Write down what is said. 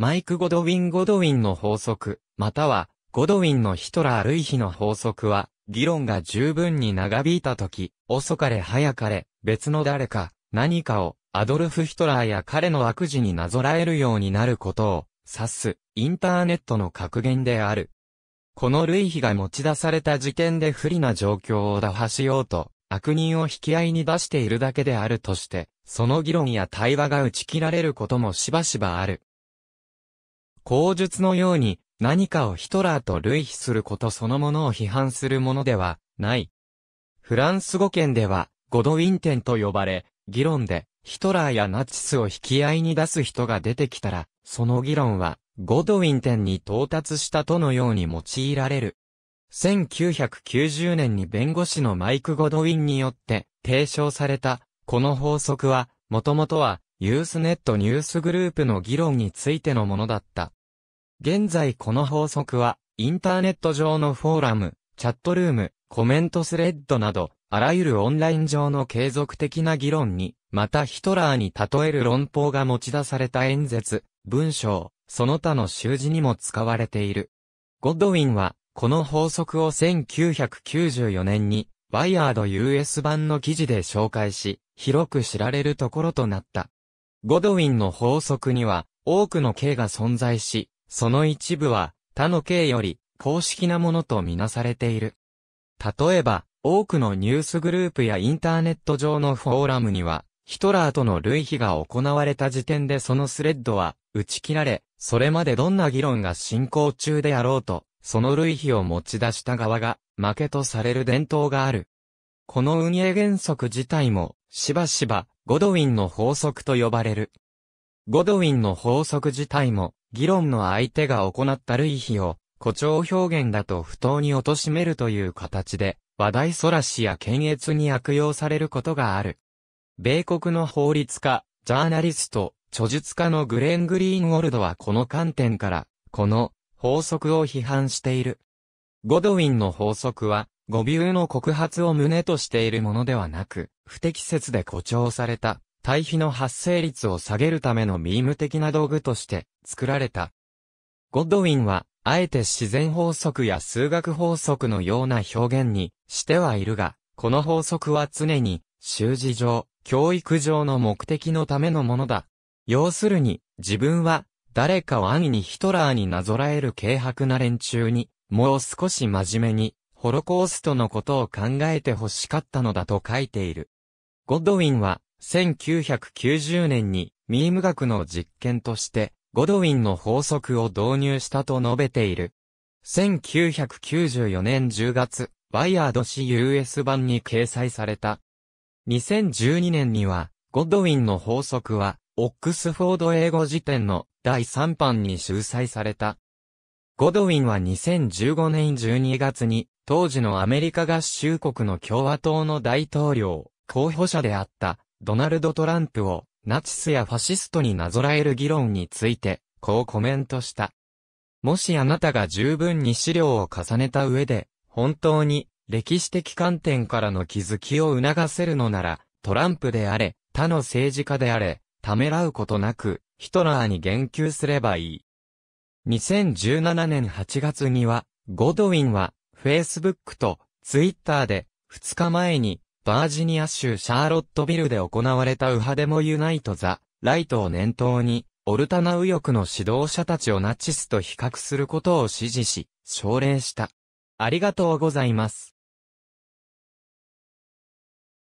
マイク・ゴドウィン・ゴドウィンの法則、または、ゴドウィンのヒトラー・類ヒの法則は、議論が十分に長引いたとき、遅かれ早かれ、別の誰か、何かを、アドルフ・ヒトラーや彼の悪事になぞらえるようになることを、指す、インターネットの格言である。この類比が持ち出された時点で不利な状況を打破しようと、悪人を引き合いに出しているだけであるとして、その議論や対話が打ち切られることもしばしばある。口述のように何かをヒトラーと類比することそのものを批判するものではない。フランス語圏ではゴドウィンテンと呼ばれ、議論でヒトラーやナチスを引き合いに出す人が出てきたら、その議論はゴドウィンテンに到達したとのように用いられる。1990年に弁護士のマイク・ゴドウィンによって提唱された、この法則は、もともとは、ユースネットニュースグループの議論についてのものだった。現在この法則は、インターネット上のフォーラム、チャットルーム、コメントスレッドなど、あらゆるオンライン上の継続的な議論に、またヒトラーに例える論法が持ち出された演説、文章、その他の習字にも使われている。ゴッドウィンは、この法則を1994年に、ワイヤード US 版の記事で紹介し、広く知られるところとなった。ゴドウィンの法則には、多くの形が存在し、その一部は他の形より公式なものとみなされている。例えば、多くのニュースグループやインターネット上のフォーラムには、ヒトラーとの類比が行われた時点でそのスレッドは打ち切られ、それまでどんな議論が進行中であろうと、その類比を持ち出した側が負けとされる伝統がある。この運営原則自体も、しばしば、ゴドウィンの法則と呼ばれる。ゴドウィンの法則自体も、議論の相手が行った類比を、誇張表現だと不当に貶めるという形で、話題そらしや検閲に悪用されることがある。米国の法律家、ジャーナリスト、著述家のグレン・グリーンウォルドはこの観点から、この法則を批判している。ゴドウィンの法則は、語尾の告発を旨としているものではなく、不適切で誇張された対比の発生率を下げるためのミーム的な道具として作られた。ゴッドウィンは、あえて自然法則や数学法則のような表現にしてはいるが、この法則は常に、習字上、教育上の目的のためのものだ。要するに、自分は、誰かを安易にヒトラーになぞらえる軽薄な連中に、もう少し真面目に、ホロコーストのことを考えて欲しかったのだと書いている。ゴッドウィンは、1990年にミーム学の実験としてゴドウィンの法則を導入したと述べている。1994年10月、ワイヤード氏 US 版に掲載された。2012年には、ゴドウィンの法則は、オックスフォード英語辞典の第3版に収載された。ゴドウィンは2015年12月に、当時のアメリカ合衆国の共和党の大統領、候補者であった、ドナルド・トランプをナチスやファシストになぞらえる議論について、こうコメントした。もしあなたが十分に資料を重ねた上で、本当に歴史的観点からの気づきを促せるのなら、トランプであれ、他の政治家であれ、ためらうことなく、ヒトラーに言及すればいい。2017年8月には、ゴドウィンは、Facebook と Twitter で、2日前に、バージニア州シャーロットビルで行われた右派デモユナイトザ・ライトを念頭に、オルタナ右翼の指導者たちをナチスと比較することを支持し、奨励した。ありがとうございます。